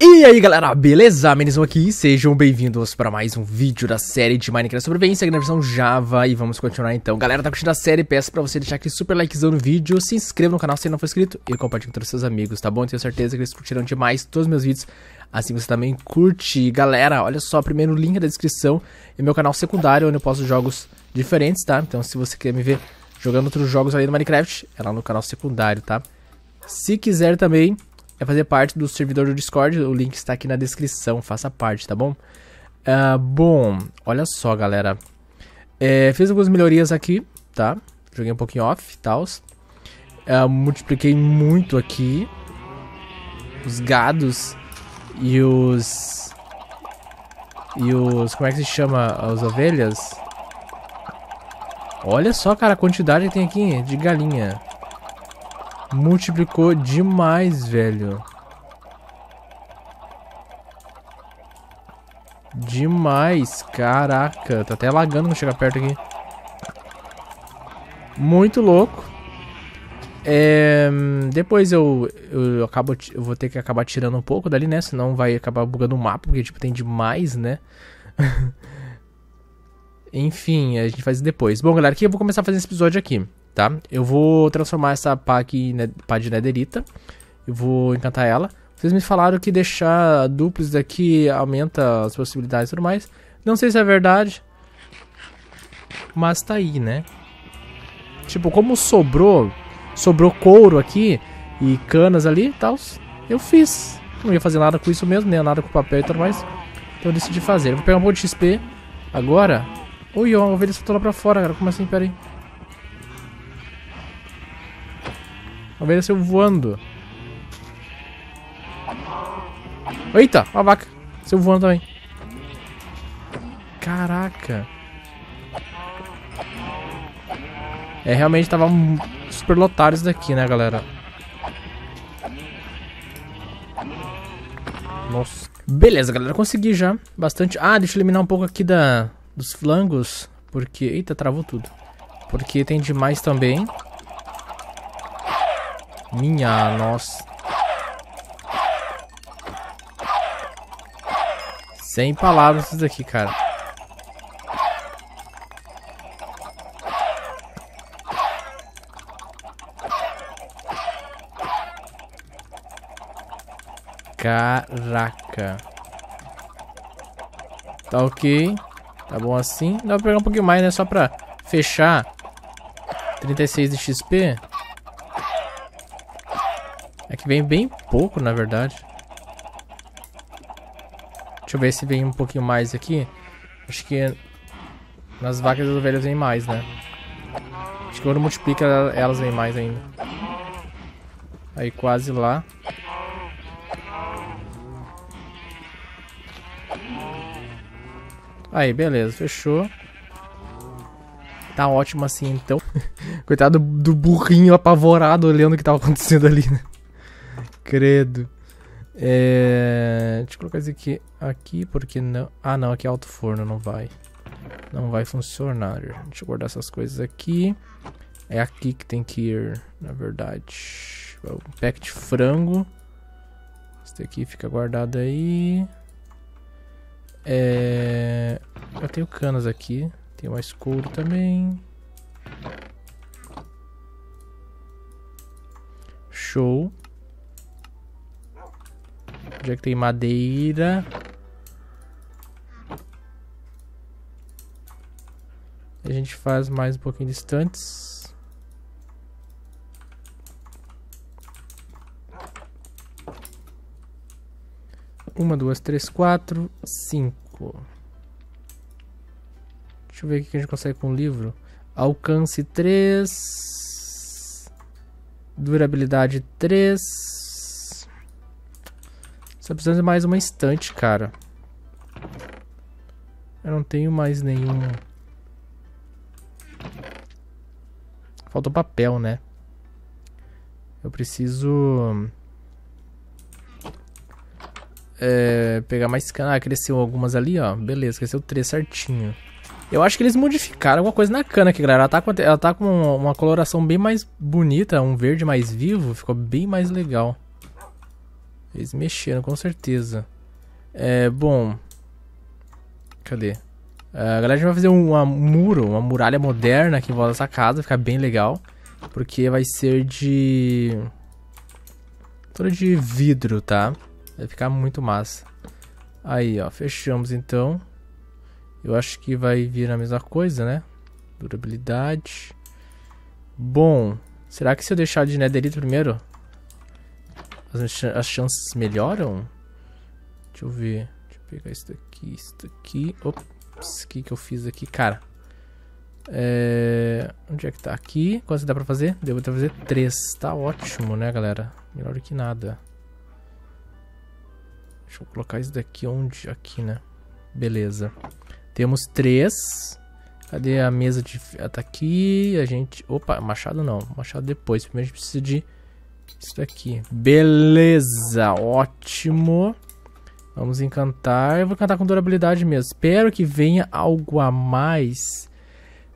E aí galera, beleza? Menizão aqui, sejam bem-vindos para mais um vídeo da série de Minecraft Sobrevivência aqui na versão Java e vamos continuar então. Galera, tá curtindo a série, peço pra você deixar aquele super likezão no vídeo, se inscreva no canal se ainda não for inscrito e compartilhe com todos os seus amigos, tá bom? Tenho certeza que eles curtirão demais todos os meus vídeos, assim você também curte. Galera, olha só, primeiro link da descrição é meu canal secundário onde eu posto jogos diferentes, tá? Então se você quer me ver jogando outros jogos ali no Minecraft, é lá no canal secundário, tá? Se quiser também é fazer parte do servidor do Discord. O link está aqui na descrição. Faça parte, tá bom? Uh, bom, olha só, galera. É, fiz algumas melhorias aqui, tá? Joguei um pouquinho off e tal. Uh, multipliquei muito aqui os gados e os. E os. Como é que se chama? As ovelhas. Olha só, cara, a quantidade que tem aqui de galinha multiplicou demais, velho. Demais, caraca. Tá até lagando quando chegar perto aqui. Muito louco. É, depois eu, eu, acabo, eu vou ter que acabar tirando um pouco dali, né? Senão vai acabar bugando o mapa, porque tipo, tem demais, né? Enfim, a gente faz depois. Bom, galera, aqui eu vou começar a fazer esse episódio aqui tá? Eu vou transformar essa pá aqui em né, pá de nederita. Eu vou encantar ela. Vocês me falaram que deixar duplos daqui aumenta as possibilidades e tudo mais. Não sei se é verdade. Mas tá aí, né? Tipo, como sobrou... Sobrou couro aqui e canas ali e tal, eu fiz. Não ia fazer nada com isso mesmo, nem nada com papel e tudo mais. Então eu decidi fazer. Eu vou pegar um pouco de XP agora. Ui, a ovelha soltou lá pra fora, cara. Como assim? Pera aí. se eu voando. Eita, uma vaca. eu voando também. Caraca. É, realmente tava super lotado isso daqui, né, galera? Nossa. Beleza, galera, consegui já bastante. Ah, deixa eu eliminar um pouco aqui da, dos flangos, porque... Eita, travou tudo. Porque tem demais também. Minha nossa. Sem palavras isso daqui, cara. Caraca. Tá ok. Tá bom assim. Dá pra pegar um pouquinho mais, né? Só pra fechar. 36 de XP vem bem pouco, na verdade. Deixa eu ver se vem um pouquinho mais aqui. Acho que nas vacas das ovelhas vem mais, né? Acho que quando multiplica, elas vem mais ainda. Aí quase lá. Aí, beleza, fechou. Tá ótimo assim, então. Coitado do burrinho apavorado olhando o que tava acontecendo ali, né? credo. É... Deixa eu colocar isso aqui, aqui, porque não... Ah, não, aqui é alto forno, não vai. Não vai funcionar. Deixa eu guardar essas coisas aqui. É aqui que tem que ir, na verdade. Um é pack de frango. Esse daqui fica guardado aí. É... Eu tenho canas aqui. Tem mais couro também. Show. Onde é que tem madeira? A gente faz mais um pouquinho de estantes. Uma, duas, três, quatro, cinco. Deixa eu ver o que a gente consegue com o livro. Alcance três. Durabilidade 3. Só precisamos de mais uma estante, cara. Eu não tenho mais nenhum... Faltou papel, né? Eu preciso... É, pegar mais... Ah, cresceu algumas ali, ó. Beleza, cresceu três certinho. Eu acho que eles modificaram alguma coisa na cana aqui, galera. Ela tá com, ela tá com uma coloração bem mais bonita, um verde mais vivo. Ficou bem mais legal. Eles mexeram, com certeza. É, bom... Cadê? É, a galera vai fazer um, muro, uma muralha moderna que volta essa casa, ficar bem legal. Porque vai ser de... Toda de vidro, tá? Vai ficar muito massa. Aí, ó, fechamos então. Eu acho que vai vir a mesma coisa, né? Durabilidade. Bom, será que se eu deixar de netherite primeiro? as chances melhoram? Deixa eu ver. Deixa eu pegar isso daqui, isso daqui. Ops, o que, que eu fiz aqui? Cara, é... Onde é que tá? Aqui. quase dá pra fazer? Deu pra fazer três Tá ótimo, né, galera? Melhor do que nada. Deixa eu colocar isso daqui onde? Aqui, né? Beleza. Temos três Cadê a mesa de... Ah, tá aqui. A gente... Opa, machado não. Machado depois. Primeiro a gente precisa de isso daqui. Beleza, ótimo. Vamos encantar. Eu vou encantar com durabilidade mesmo. Espero que venha algo a mais.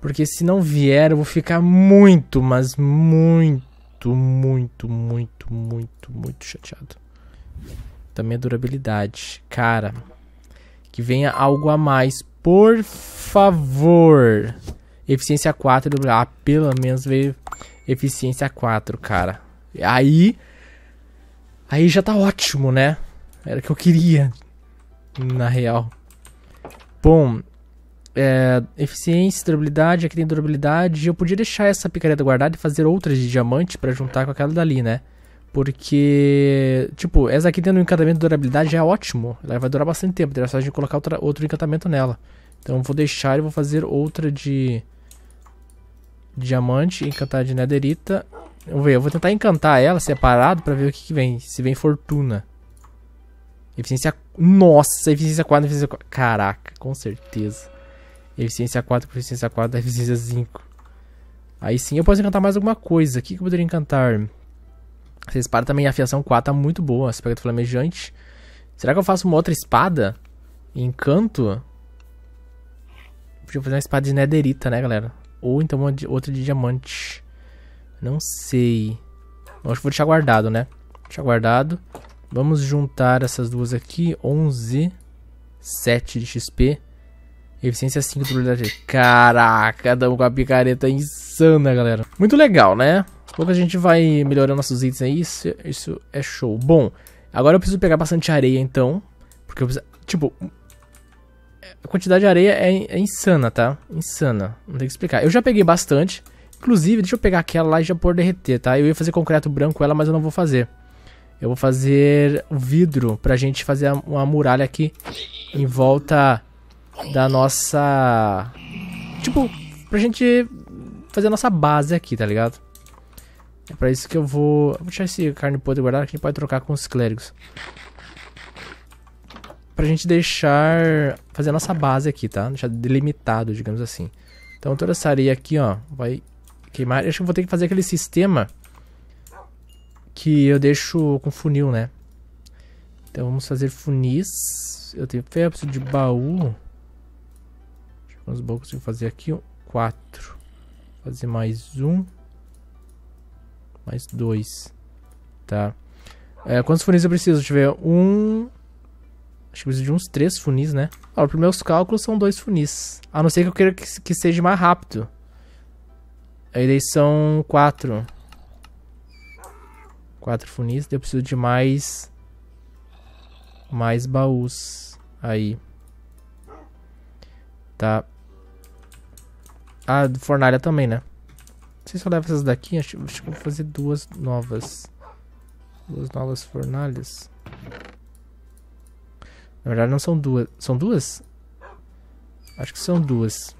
Porque se não vier, eu vou ficar muito, mas muito, muito, muito, muito, muito chateado. Também a durabilidade. Cara, que venha algo a mais. Por favor. Eficiência 4. Ah, pelo menos veio eficiência 4, cara. Aí. Aí já tá ótimo, né? Era o que eu queria. Na real. Bom. É, eficiência, durabilidade, aqui tem durabilidade. Eu podia deixar essa picareta guardada e fazer outras de diamante para juntar com aquela dali, né? Porque, tipo, essa aqui tendo um encantamento de durabilidade já é ótimo. Ela vai durar bastante tempo. Terá só de colocar outra, outro encantamento nela. Então vou deixar e vou fazer outra de diamante, encantar de nederita Vou ver, eu vou tentar encantar ela separado pra ver o que, que vem. Se vem fortuna. Eficiência. Nossa, eficiência 4, eficiência 4. Caraca, com certeza. Eficiência 4, eficiência 4, eficiência 5. Aí sim eu posso encantar mais alguma coisa. O que, que eu poderia encantar? Essa espada também, a afiação 4 tá muito boa. Aspecto flamejante. Será que eu faço uma outra espada? Encanto? Podia fazer uma espada de nederita, né, galera? Ou então uma de, outra de diamante. Não sei. Acho que vou deixar guardado, né? Deixar guardado. Vamos juntar essas duas aqui. 11, 7 de XP. Eficiência 5 de probabilidade. Caraca, damos com a picareta insana, galera. Muito legal, né? Pouco a gente vai melhorando nossos itens aí. Isso, isso é show. Bom, agora eu preciso pegar bastante areia, então. Porque eu preciso... Tipo... A quantidade de areia é, é insana, tá? Insana. Não tem que explicar. Eu já peguei bastante... Inclusive, deixa eu pegar aquela lá e já pôr derreter, tá? Eu ia fazer concreto branco ela, mas eu não vou fazer. Eu vou fazer vidro pra gente fazer uma muralha aqui em volta da nossa... Tipo, pra gente fazer a nossa base aqui, tá ligado? É pra isso que eu vou... Vou deixar esse carne podre guardado que a gente pode trocar com os clérigos. Pra gente deixar... Fazer a nossa base aqui, tá? Deixar delimitado, digamos assim. Então toda essa areia aqui, ó, vai queimar. Acho que vou ter que fazer aquele sistema que eu deixo com funil, né? Então vamos fazer funis. Eu tenho ferro, preciso de baú. Vamos bons consigo fazer aqui quatro. Fazer mais um. Mais dois. Tá. É, quantos funis eu preciso? Deixa eu ver. Um. Acho que eu preciso de uns três funis, né? Ó, ah, para meus cálculos são dois funis. A não ser que eu queira que, que seja mais rápido. Aí eles são quatro, quatro funis. Eu preciso de mais... Mais baús. Aí. Tá. Ah, fornalha também, né? Não sei se eu levo essas daqui. Acho, acho que vou fazer duas novas. Duas novas fornalhas. Na verdade não são duas. São duas? Acho que são duas.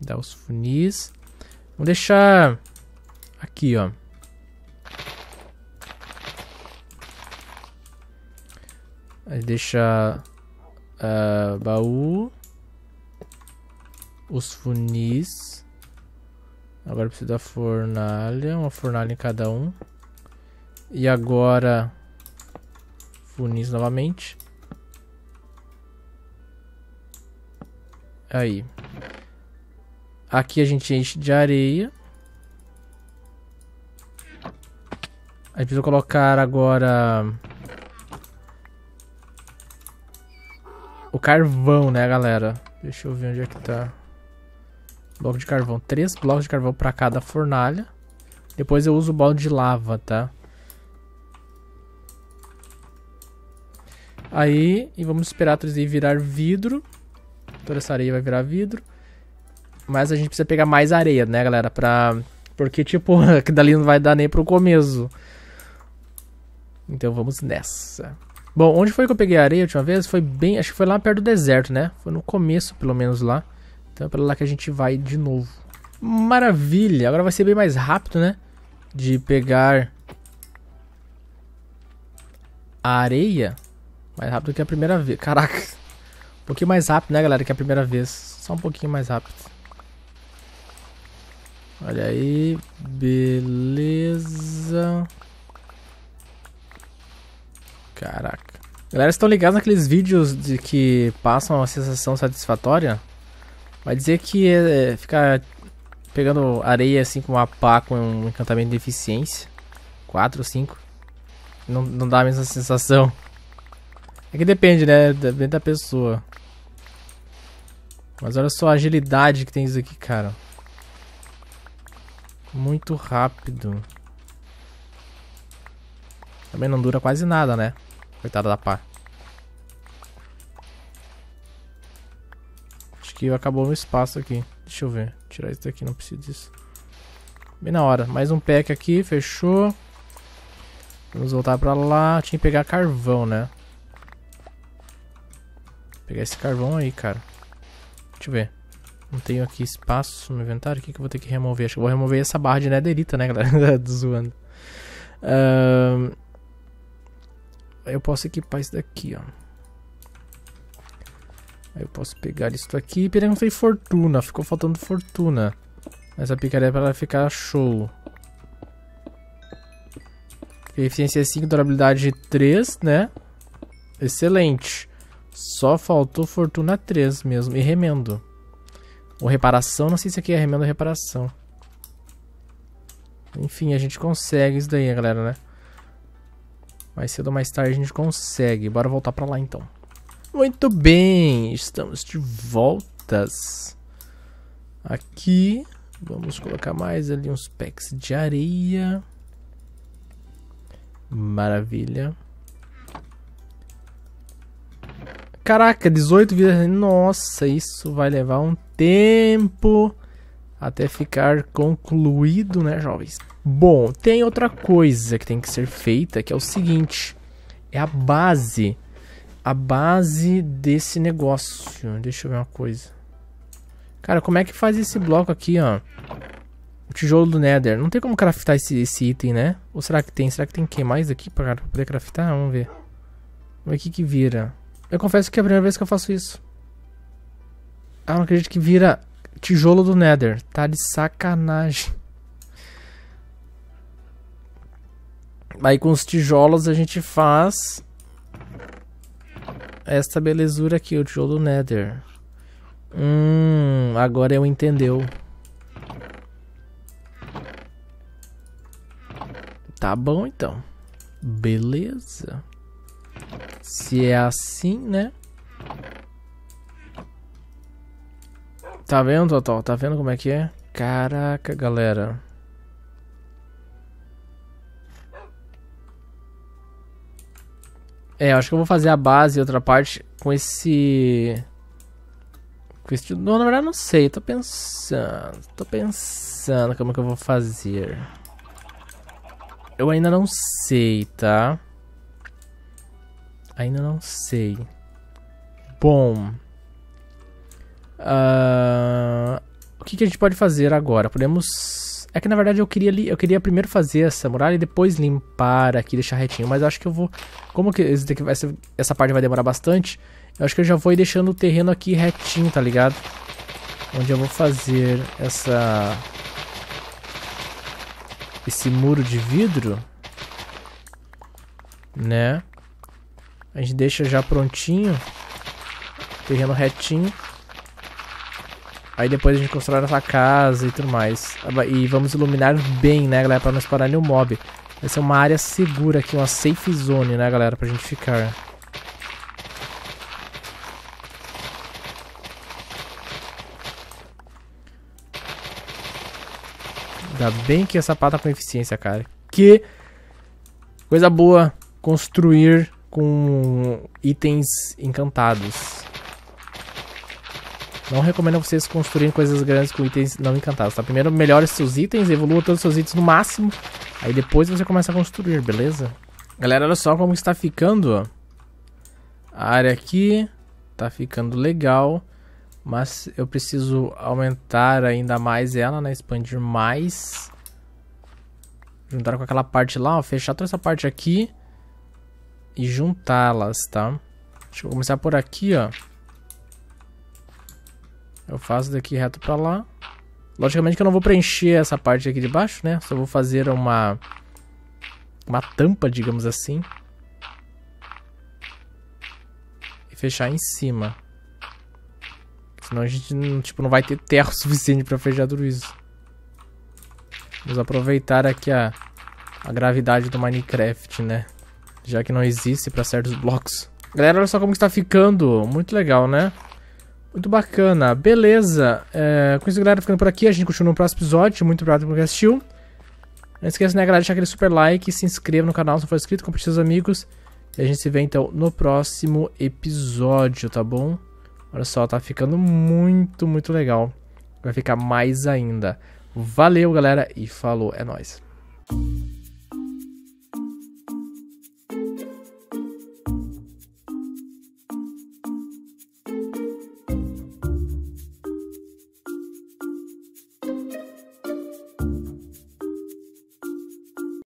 Dar os funis. Vamos deixar aqui, ó. Aí deixa uh, baú, os funis. Agora preciso da fornalha, uma fornalha em cada um. E agora funis novamente. Aí. Aqui a gente enche de areia. A gente precisa colocar agora... O carvão, né, galera? Deixa eu ver onde é que tá. Bloco de carvão. Três blocos de carvão pra cada fornalha. Depois eu uso o balde de lava, tá? Aí, e vamos esperar a virar vidro. Toda essa areia vai virar vidro. Mas a gente precisa pegar mais areia, né, galera? Pra... Porque, tipo, que dali não vai dar nem pro começo. Então vamos nessa. Bom, onde foi que eu peguei areia a última vez? Foi bem... Acho que foi lá perto do deserto, né? Foi no começo, pelo menos, lá. Então é pra lá que a gente vai de novo. Maravilha! Agora vai ser bem mais rápido, né? De pegar... A areia. Mais rápido que a primeira vez. Caraca! Um pouquinho mais rápido, né, galera, que a primeira vez. Só um pouquinho mais rápido. Olha aí, beleza. Caraca. Galera, estão ligados naqueles vídeos de que passam uma sensação satisfatória? Vai dizer que é, é ficar pegando areia assim com uma pá com um encantamento de eficiência 4 ou 5 não, não dá a mesma sensação. É que depende, né? Depende da pessoa. Mas olha só a agilidade que tem isso aqui, cara. Muito rápido. Também não dura quase nada, né? Coitada da pá. Acho que acabou o espaço aqui. Deixa eu ver. Tirar isso daqui, não preciso disso. Bem na hora. Mais um pack aqui, fechou. Vamos voltar pra lá. Tinha que pegar carvão, né? Vou pegar esse carvão aí, cara. Deixa eu ver. Não tenho aqui espaço no inventário. O que, que eu vou ter que remover? Acho que eu vou remover essa barra de nederita, né, galera? Tá zoando. Uh, eu posso equipar isso daqui, ó. Eu posso pegar isso aqui. Perguntei fortuna. Ficou faltando fortuna. Essa picareta para ficar show. Eficiência 5, durabilidade 3, né? Excelente. Só faltou fortuna 3 mesmo. E remendo. Ou reparação, não sei se aqui é remendo ou reparação. Enfim, a gente consegue isso daí, galera, né? Mais cedo ou mais tarde a gente consegue. Bora voltar pra lá, então. Muito bem, estamos de voltas. Aqui, vamos colocar mais ali uns packs de areia. Maravilha. Caraca, 18 vidas. Nossa, isso vai levar um tempo até ficar concluído, né, jovens? Bom, tem outra coisa que tem que ser feita, que é o seguinte: é a base, a base desse negócio. Deixa eu ver uma coisa. Cara, como é que faz esse bloco aqui, ó? O tijolo do Nether. Não tem como craftar esse, esse item, né? Ou será que tem? Será que tem que mais aqui para poder craftar? Vamos ver. Vamos ver o que que vira. Eu confesso que é a primeira vez que eu faço isso. Ah, não acredito que vira tijolo do Nether. Tá de sacanagem. Aí com os tijolos a gente faz esta belezura aqui, o tijolo do Nether. Hum, agora eu entendeu. Tá bom então. Beleza. Se é assim, né? Tá vendo, Total? Tá vendo como é que é? Caraca, galera. É, acho que eu vou fazer a base e outra parte com esse... Com esse... Não, na verdade, não sei. Tô pensando. Tô pensando como é que eu vou fazer. Eu ainda não sei, Tá? Ainda não sei. Bom. Uh, o que, que, a gente pode fazer agora? Podemos. É que na verdade eu queria, li... eu queria primeiro fazer essa muralha e depois limpar aqui, deixar retinho. Mas eu acho que eu vou. Como que essa parte vai demorar bastante, eu acho que eu já vou ir deixando o terreno aqui retinho, tá ligado? Onde eu vou fazer essa. Esse muro de vidro. Né? A gente deixa já prontinho. Terreno retinho. Aí depois a gente constrói nossa casa e tudo mais. E vamos iluminar bem, né, galera? Pra não parar nenhum mob. Vai ser é uma área segura aqui, uma safe zone, né, galera? Pra gente ficar. Ainda bem que essa pata tá com eficiência, cara. Que coisa boa construir com itens encantados. Não recomendo vocês construírem coisas grandes com itens não encantados, tá? Primeiro melhore seus itens, evolua todos os seus itens no máximo. Aí depois você começa a construir, beleza? Galera, olha só como está ficando, A área aqui tá ficando legal. Mas eu preciso aumentar ainda mais ela, né? Expandir mais. Juntar com aquela parte lá, ó. Fechar toda essa parte aqui e juntá-las, tá? Deixa eu começar por aqui, ó. Eu faço daqui reto pra lá. Logicamente que eu não vou preencher essa parte aqui de baixo, né? Só vou fazer uma... Uma tampa, digamos assim. E fechar em cima. Senão a gente não, tipo, não vai ter terra suficiente pra fechar tudo isso. Vamos aproveitar aqui a, a gravidade do Minecraft, né? Já que não existe para certos blocos. Galera, olha só como está ficando. Muito legal, né? Muito bacana. Beleza. É, com isso, galera, ficando por aqui. A gente continua no próximo episódio. Muito obrigado por quem assistiu. Não esqueça, né, galera, de deixar aquele super like. Se inscreva no canal se não for inscrito. Compartilhe com seus amigos. E a gente se vê, então, no próximo episódio, tá bom? Olha só, tá ficando muito, muito legal. Vai ficar mais ainda. Valeu, galera, e falou. É nóis.